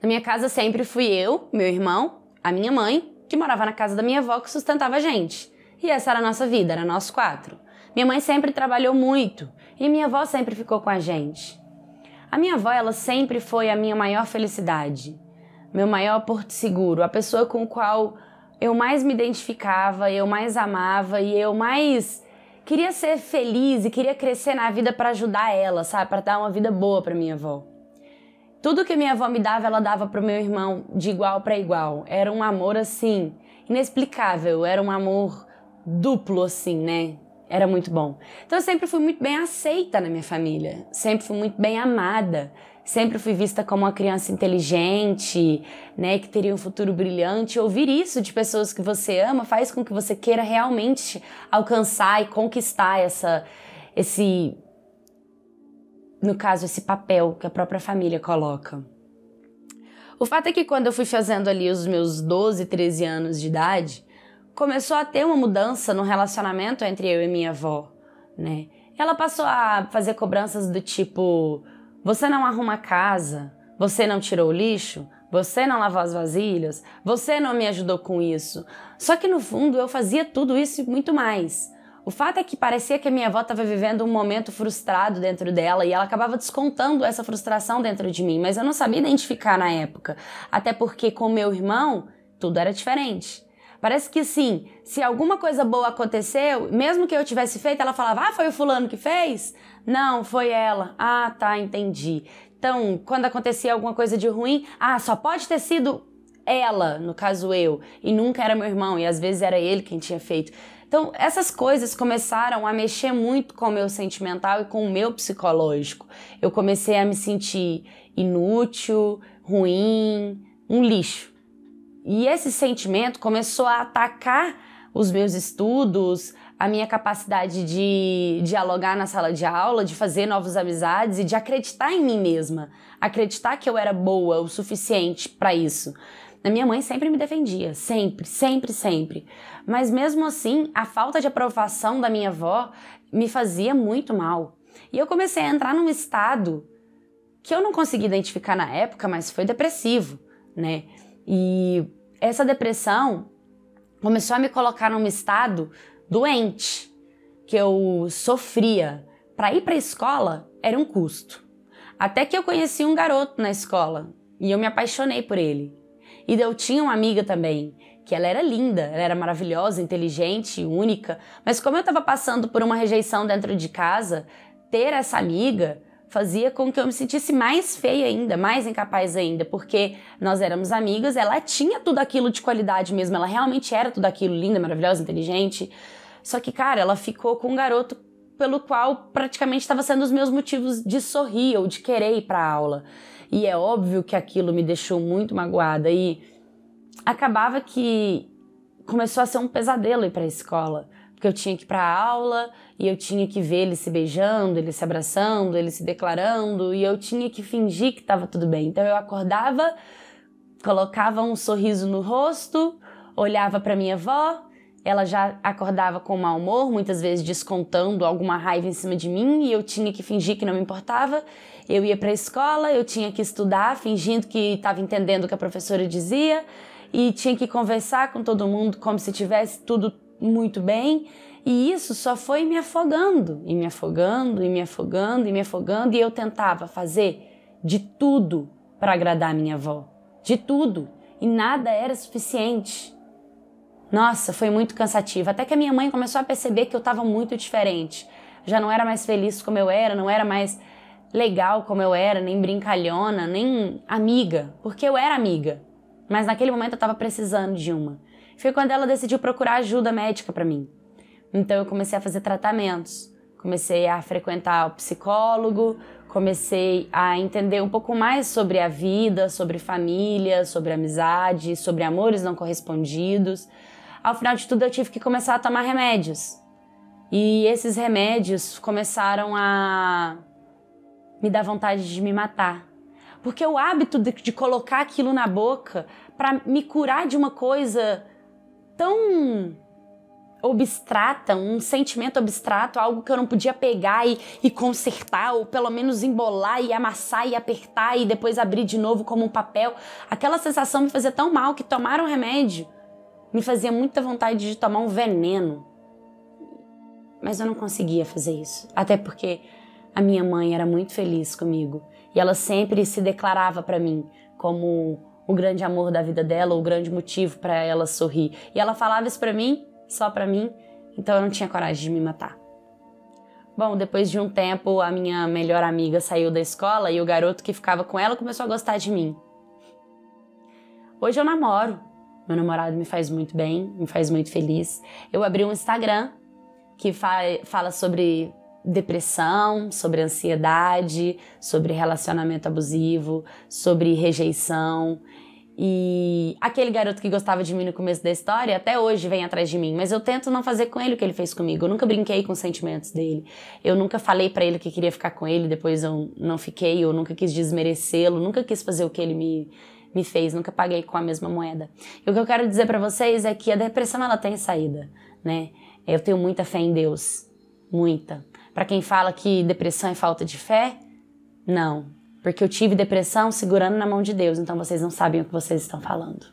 Na minha casa sempre fui eu, meu irmão, a minha mãe, que morava na casa da minha avó que sustentava a gente. E essa era a nossa vida, era nós quatro. Minha mãe sempre trabalhou muito e minha avó sempre ficou com a gente. A minha avó, ela sempre foi a minha maior felicidade, meu maior porto seguro, a pessoa com a qual eu mais me identificava, eu mais amava e eu mais queria ser feliz e queria crescer na vida para ajudar ela, sabe? Para dar uma vida boa para minha avó. Tudo que minha avó me dava, ela dava pro meu irmão de igual para igual. Era um amor assim, inexplicável, era um amor duplo assim, né? Era muito bom. Então eu sempre fui muito bem aceita na minha família, sempre fui muito bem amada, sempre fui vista como uma criança inteligente, né, que teria um futuro brilhante. Ouvir isso de pessoas que você ama faz com que você queira realmente alcançar e conquistar essa esse no caso, esse papel que a própria família coloca. O fato é que quando eu fui fazendo ali os meus 12, 13 anos de idade, começou a ter uma mudança no relacionamento entre eu e minha avó, né? Ela passou a fazer cobranças do tipo: você não arruma a casa, você não tirou o lixo, você não lavou as vasilhas, você não me ajudou com isso. Só que no fundo eu fazia tudo isso e muito mais. O fato é que parecia que a minha avó estava vivendo um momento frustrado dentro dela e ela acabava descontando essa frustração dentro de mim, mas eu não sabia identificar na época. Até porque com meu irmão, tudo era diferente. Parece que sim, se alguma coisa boa aconteceu, mesmo que eu tivesse feito, ela falava: "Ah, foi o fulano que fez?" "Não, foi ela." "Ah, tá, entendi." Então, quando acontecia alguma coisa de ruim, "Ah, só pode ter sido ela, no caso eu, e nunca era meu irmão, e às vezes era ele quem tinha feito." Então, essas coisas começaram a mexer muito com o meu sentimental e com o meu psicológico. Eu comecei a me sentir inútil, ruim, um lixo. E esse sentimento começou a atacar os meus estudos, a minha capacidade de dialogar na sala de aula, de fazer novas amizades e de acreditar em mim mesma, acreditar que eu era boa o suficiente para isso. Na minha mãe sempre me defendia, sempre, sempre, sempre. Mas mesmo assim, a falta de aprovação da minha avó me fazia muito mal. E eu comecei a entrar num estado que eu não consegui identificar na época, mas foi depressivo, né? E essa depressão começou a me colocar num estado doente, que eu sofria. Para ir para a escola era um custo. Até que eu conheci um garoto na escola e eu me apaixonei por ele. E eu tinha uma amiga também, que ela era linda, ela era maravilhosa, inteligente, única, mas como eu estava passando por uma rejeição dentro de casa, ter essa amiga fazia com que eu me sentisse mais feia ainda, mais incapaz ainda, porque nós éramos amigas, ela tinha tudo aquilo de qualidade mesmo, ela realmente era tudo aquilo, linda, maravilhosa, inteligente. Só que, cara, ela ficou com um garoto pelo qual praticamente estava sendo os meus motivos de sorrir ou de querer ir para a aula. E é óbvio que aquilo me deixou muito magoada e acabava que começou a ser um pesadelo ir para a escola, porque eu tinha que ir para a aula e eu tinha que ver ele se beijando, ele se abraçando, ele se declarando e eu tinha que fingir que estava tudo bem. Então eu acordava, colocava um sorriso no rosto, olhava para minha avó, ela já acordava com mau humor, muitas vezes descontando alguma raiva em cima de mim e eu tinha que fingir que não me importava. Eu ia para a escola, eu tinha que estudar, fingindo que estava entendendo o que a professora dizia e tinha que conversar com todo mundo como se tivesse tudo muito bem. E isso só foi me afogando, e me afogando, e me afogando, e me afogando, e eu tentava fazer de tudo para agradar minha avó, de tudo, e nada era suficiente. Nossa, foi muito cansativo. Até que a minha mãe começou a perceber que eu estava muito diferente. Já não era mais feliz como eu era, não era mais legal como eu era, nem brincalhona, nem amiga, porque eu era amiga. Mas naquele momento eu estava precisando de uma. Foi quando ela decidiu procurar ajuda médica para mim. Então eu comecei a fazer tratamentos, comecei a frequentar o psicólogo, comecei a entender um pouco mais sobre a vida, sobre família, sobre amizade, sobre amores não correspondidos ao final de tudo, eu tive que começar a tomar remédios. E esses remédios começaram a me dar vontade de me matar. Porque o hábito de, de colocar aquilo na boca para me curar de uma coisa tão abstrata, um sentimento abstrato, algo que eu não podia pegar e, e, consertar, ou pelo menos embolar e amassar e apertar e depois abrir de novo como um papel. Aquela sensação me fazia tão mal que tomaram um remédio me fazia muita vontade de tomar um veneno. Mas eu não conseguia fazer isso. Até porque a minha mãe era muito feliz comigo. E ela sempre se declarava para mim como o grande amor da vida dela, o grande motivo para ela sorrir. E ela falava isso para mim, só para mim, então eu não tinha coragem de me matar. Bom, depois de um tempo, a minha melhor amiga saiu da escola e o garoto que ficava com ela começou a gostar de mim. Hoje eu namoro, meu namorado me faz muito bem, me faz muito feliz. Eu abri um Instagram que fa fala sobre depressão, sobre ansiedade, sobre relacionamento abusivo, sobre rejeição. E aquele garoto que gostava de mim no começo da história, até hoje vem atrás de mim, mas eu tento não fazer com ele o que ele fez comigo. Eu nunca brinquei com os sentimentos dele. Eu nunca falei para ele que queria ficar com ele, depois eu não fiquei, eu nunca quis desmerecê-lo, nunca quis fazer o que ele me me fez, nunca paguei com a mesma moeda. E o que eu quero dizer para vocês é que a depressão ela tem saída, né? Eu tenho muita fé em Deus, muita. Para quem fala que depressão é falta de fé, não, porque eu tive depressão segurando na mão de Deus, então vocês não sabem o que vocês estão falando.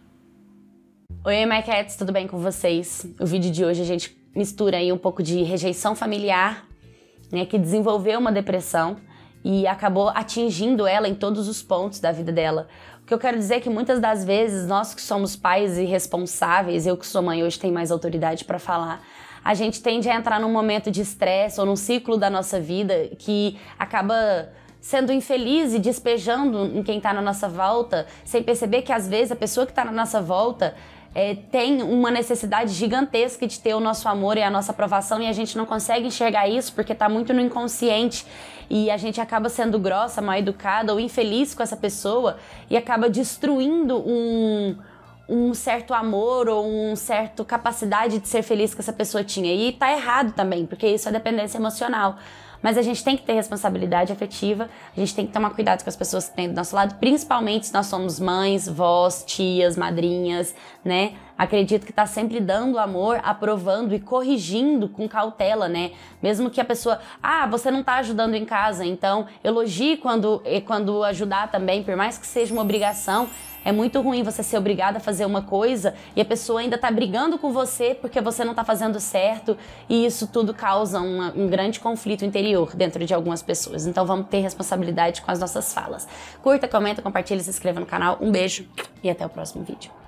Oi, My Cats, tudo bem com vocês? O vídeo de hoje a gente mistura aí um pouco de rejeição familiar, né, que desenvolveu uma depressão e acabou atingindo ela em todos os pontos da vida dela. O que eu quero dizer é que muitas das vezes nós que somos pais e responsáveis, eu que sou mãe hoje tenho mais autoridade para falar, a gente tende a entrar num momento de estresse ou num ciclo da nossa vida que acaba sendo infeliz e despejando em quem está na nossa volta, sem perceber que às vezes a pessoa que está na nossa volta é, tem uma necessidade gigantesca de ter o nosso amor e a nossa aprovação e a gente não consegue enxergar isso porque está muito no inconsciente e a gente acaba sendo grossa, mal educada ou infeliz com essa pessoa e acaba destruindo um, um certo amor ou um certo capacidade de ser feliz que essa pessoa tinha. E está errado também, porque isso é dependência emocional. Mas a gente tem que ter responsabilidade afetiva, a gente tem que tomar cuidado com as pessoas que têm do nosso lado, principalmente se nós somos mães, vós, tias, madrinhas, né? Acredito que tá sempre dando amor, aprovando e corrigindo com cautela, né? Mesmo que a pessoa, ah, você não tá ajudando em casa, então elogie quando, quando ajudar também, por mais que seja uma obrigação, é muito ruim você ser obrigado a fazer uma coisa e a pessoa ainda tá brigando com você porque você não tá fazendo certo e isso tudo causa uma, um grande conflito interior dentro de algumas pessoas. Então vamos ter responsabilidade com as nossas falas. Curta, comenta, compartilha, se inscreva no canal. Um beijo e até o próximo vídeo.